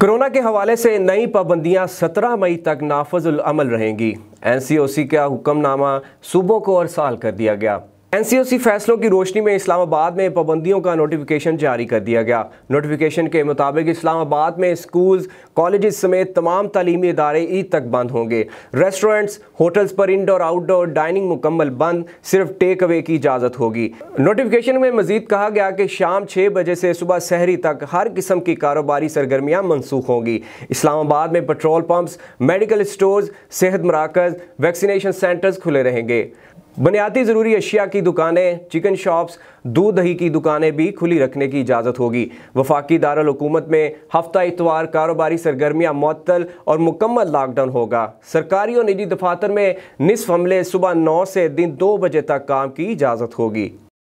corona के हवाले से नई पाबंदियां 17 मई तक नाफजुल अमल रहेंगी एनसीओसी का हुक्मनामा सूबों को और साल कर दिया गया एनसीओसी फैसलों की रोशनी में इस्लामाबाद में पाबंदियों का नोटिफिकेशन जारी कर दिया गया नोटिफिकेशन के मुताबिक इस्लामाबाद में स्कूल्स कॉलेज समेत तमाम तलीमी इदारे ईद तक बंद होंगे रेस्टोरेंट्स होटल्स पर इंडोर आउटडोर डाइनिंग मुकम्मल बंद सिर्फ टेक अवे की इजाज़त होगी नोटिफिकेशन में मजीद कहा गया कि शाम छः बजे से सुबह शहरी तक हर किस्म की कारोबारी सरगर्मियाँ मनसूख होंगी इस्लामाबाद में पेट्रोल पम्प्स मेडिकल स्टोर सेहत मराकज़ वैक्सीनेशन सेंटर्स खुले रहेंगे बुनियादी ज़रूरी अशिया की दुकानें चिकन शॉप्स दूध दही की दुकानें भी खुली रखने की इजाज़त होगी वफाकी दारकूमत में हफ्ता इतवार कारोबारी सरगर्मियाँ मअतल और मुकम्मल लॉकडाउन होगा सरकारी और निजी दफातर में निसफ हमले सुबह नौ से दिन दो बजे तक काम की इजाज़त होगी